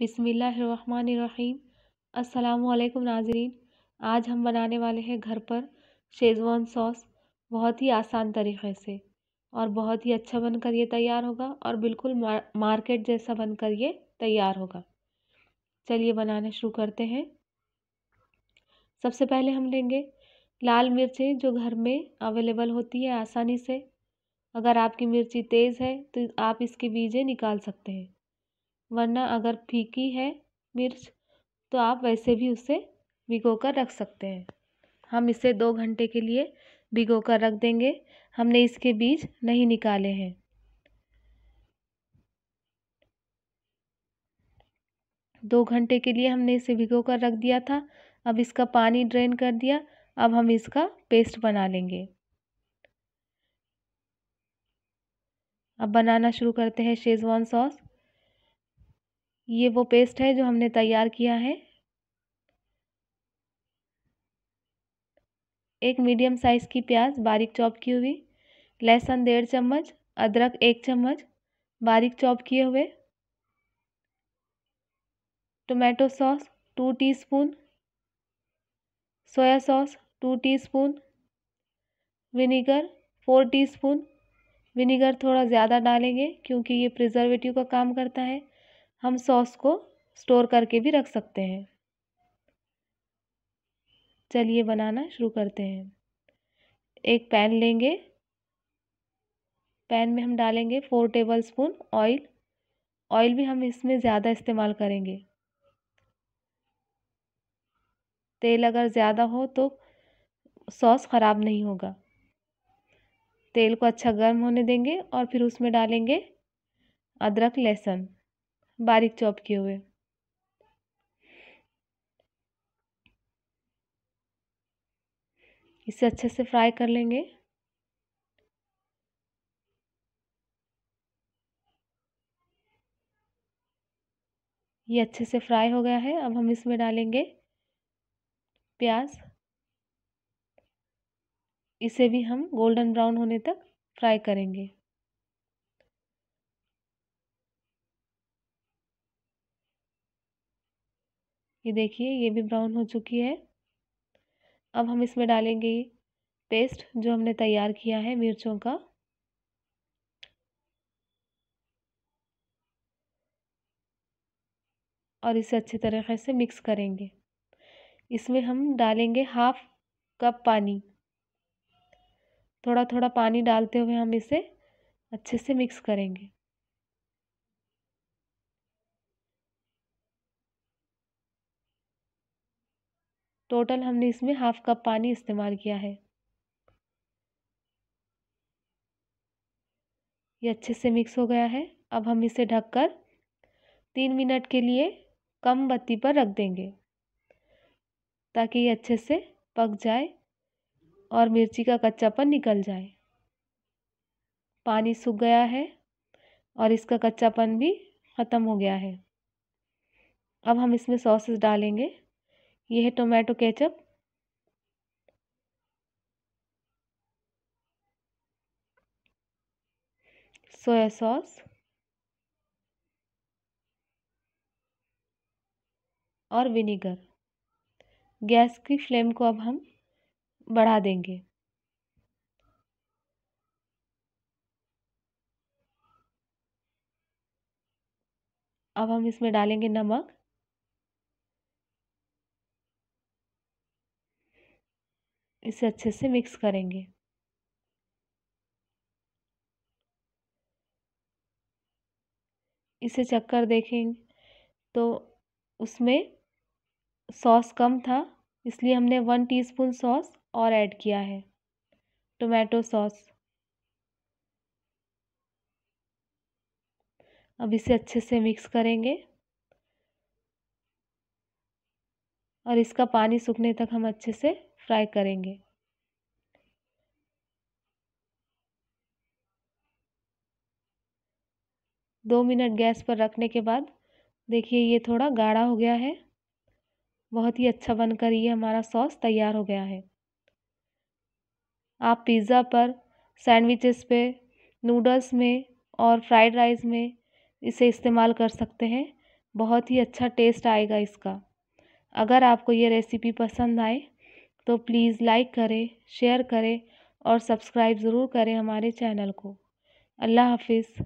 बिसमीम् अल्लाम नाजरीन आज हम बनाने वाले हैं घर पर शेजवान सॉस बहुत ही आसान तरीक़े से और बहुत ही अच्छा बनकर ये तैयार होगा और बिल्कुल मार्केट जैसा बनकर ये तैयार होगा चलिए बनाना शुरू करते हैं सबसे पहले हम लेंगे लाल मिर्चें जो घर में अवेलेबल होती है आसानी से अगर आपकी मिर्ची तेज़ है तो आप इसके बीजें निकाल सकते हैं वरना अगर फीकी है मिर्च तो आप वैसे भी उसे भिगो कर रख सकते हैं हम इसे दो घंटे के लिए भिगो कर रख देंगे हमने इसके बीज नहीं निकाले हैं दो घंटे के लिए हमने इसे भिगो कर रख दिया था अब इसका पानी ड्रेन कर दिया अब हम इसका पेस्ट बना लेंगे अब बनाना शुरू करते हैं शेजवान सॉस ये वो पेस्ट है जो हमने तैयार किया है एक मीडियम साइज़ की प्याज बारीक चॉप की हुई लहसुन डेढ़ चम्मच अदरक एक चम्मच बारीक चॉप किए हुए tomato sauce two teaspoon soya sauce two teaspoon vinegar four teaspoon vinegar थोड़ा ज़्यादा डालेंगे क्योंकि ये प्रिजर्वेटिव का काम करता है हम सॉस को स्टोर करके भी रख सकते हैं चलिए बनाना शुरू करते हैं एक पैन लेंगे पैन में हम डालेंगे four tablespoon oil oil भी हम इसमें ज़्यादा इस्तेमाल करेंगे तेल अगर ज़्यादा हो तो सॉस ख़राब नहीं होगा तेल को अच्छा गर्म होने देंगे और फिर उसमें डालेंगे अदरक लहसुन बारीक चॉप किए हुए इसे अच्छे से फ्राई कर लेंगे ये अच्छे से फ्राई हो गया है अब हम इसमें डालेंगे प्याज इसे भी हम गोल्डन ब्राउन होने तक फ्राई करेंगे ये देखिए ये भी ब्राउन हो चुकी है अब हम इसमें डालेंगे पेस्ट जो हमने तैयार किया है मिर्चों का और इसे अच्छे तरीके से मिक्स करेंगे इसमें हम डालेंगे हाफ कप पानी थोड़ा थोड़ा पानी डालते हुए हम इसे अच्छे से मिक्स करेंगे टोटल हमने इसमें हाफ कप पानी इस्तेमाल किया है ये अच्छे से मिक्स हो गया है अब हम इसे ढककर तीन मिनट के लिए कम बत्ती पर रख देंगे ताकि ये अच्छे से पक जाए और मिर्ची का कच्चापन निकल जाए पानी सूख गया है और इसका कच्चापन भी ख़त्म हो गया है अब हम इसमें सॉसेस डालेंगे ये है टोमेटो केचप सोया सॉस और विनेगर गैस की फ्लेम को अब हम बढ़ा देंगे अब हम इसमें डालेंगे नमक इसे अच्छे से मिक्स करेंगे इसे चक्कर देखेंगे तो उसमें सॉस कम था इसलिए हमने वन टीस्पून सॉस और ऐड किया है टोमेटो सॉस अब इसे अच्छे से मिक्स करेंगे और इसका पानी सूखने तक हम अच्छे से फ्राई करेंगे दो मिनट गैस पर रखने के बाद देखिए ये थोड़ा गाढ़ा हो गया है बहुत ही अच्छा बनकर ये हमारा सॉस तैयार हो गया है आप पिज़्ज़ा पर सैंडविचेस पे नूडल्स में और फ्राइड राइस में इसे इस्तेमाल कर सकते हैं बहुत ही अच्छा टेस्ट आएगा इसका अगर आपको ये रेसिपी पसंद आए तो प्लीज़ लाइक करें शेयर करें और सब्सक्राइब ज़रूर करें हमारे चैनल को अल्लाह हाफिज़